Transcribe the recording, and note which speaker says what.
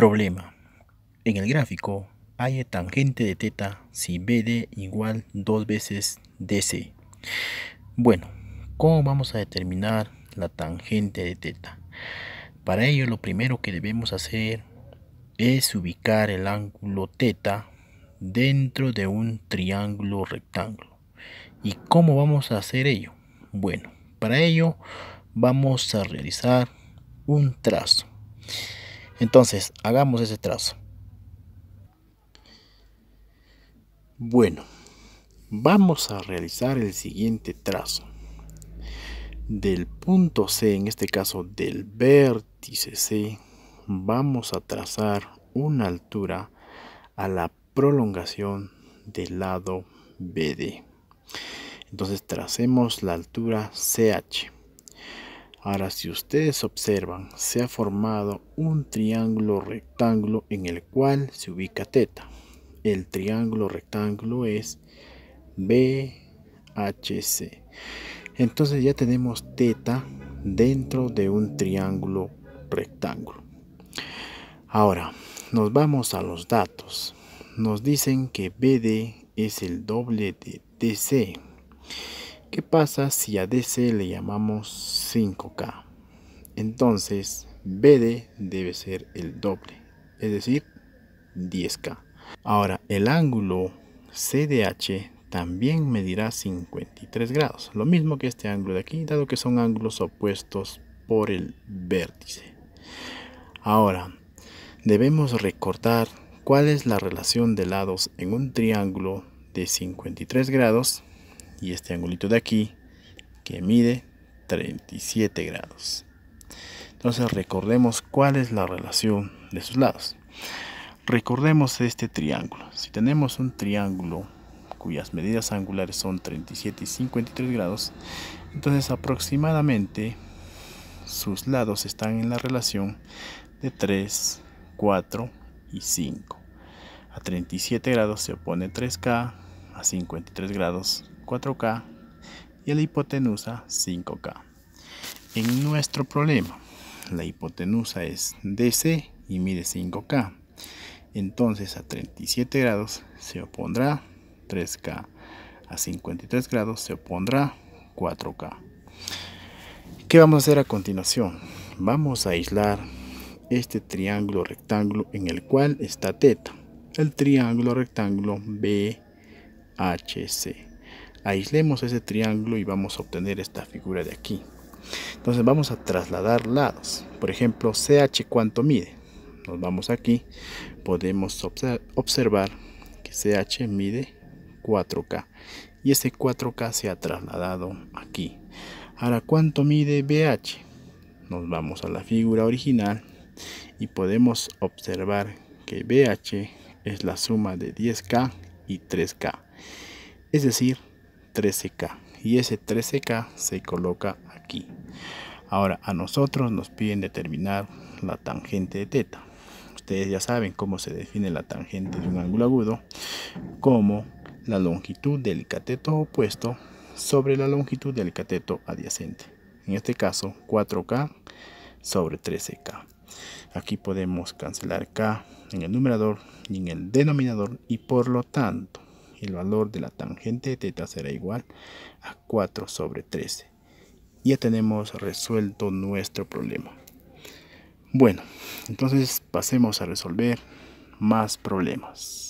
Speaker 1: Problema. En el gráfico hay tangente de teta si BD igual dos veces DC. Bueno, ¿cómo vamos a determinar la tangente de teta? Para ello lo primero que debemos hacer es ubicar el ángulo teta dentro de un triángulo rectángulo. ¿Y cómo vamos a hacer ello? Bueno, para ello vamos a realizar un trazo. Entonces, hagamos ese trazo. Bueno, vamos a realizar el siguiente trazo. Del punto C, en este caso del vértice C, vamos a trazar una altura a la prolongación del lado BD. Entonces tracemos la altura CH. Ahora, si ustedes observan, se ha formado un triángulo rectángulo en el cual se ubica teta. El triángulo rectángulo es BHC. Entonces ya tenemos teta dentro de un triángulo rectángulo. Ahora, nos vamos a los datos. Nos dicen que BD es el doble de DC ¿Qué pasa si a DC le llamamos 5K? Entonces BD debe ser el doble, es decir, 10K. Ahora, el ángulo CDH también medirá 53 grados, lo mismo que este ángulo de aquí, dado que son ángulos opuestos por el vértice. Ahora, debemos recordar cuál es la relación de lados en un triángulo de 53 grados y este angulito de aquí que mide 37 grados. Entonces recordemos cuál es la relación de sus lados. Recordemos este triángulo. Si tenemos un triángulo cuyas medidas angulares son 37 y 53 grados, entonces aproximadamente sus lados están en la relación de 3, 4 y 5. A 37 grados se opone 3K, 53 grados 4K y la hipotenusa 5K. En nuestro problema, la hipotenusa es DC y mide 5K. Entonces a 37 grados se opondrá 3K. A 53 grados se opondrá 4K. ¿Qué vamos a hacer a continuación? Vamos a aislar este triángulo rectángulo en el cual está teta. El triángulo rectángulo B HC. Aislemos ese triángulo y vamos a obtener esta figura de aquí. Entonces vamos a trasladar lados. Por ejemplo, CH cuánto mide. Nos vamos aquí. Podemos observar que CH mide 4K. Y ese 4K se ha trasladado aquí. Ahora, ¿cuánto mide BH? Nos vamos a la figura original y podemos observar que BH es la suma de 10K y 3K es decir 13k y ese 13k se coloca aquí ahora a nosotros nos piden determinar la tangente de teta ustedes ya saben cómo se define la tangente de un ángulo agudo como la longitud del cateto opuesto sobre la longitud del cateto adyacente en este caso 4k sobre 13k aquí podemos cancelar k en el numerador y en el denominador y por lo tanto el valor de la tangente teta será igual a 4 sobre 13. Ya tenemos resuelto nuestro problema. Bueno, entonces pasemos a resolver más problemas.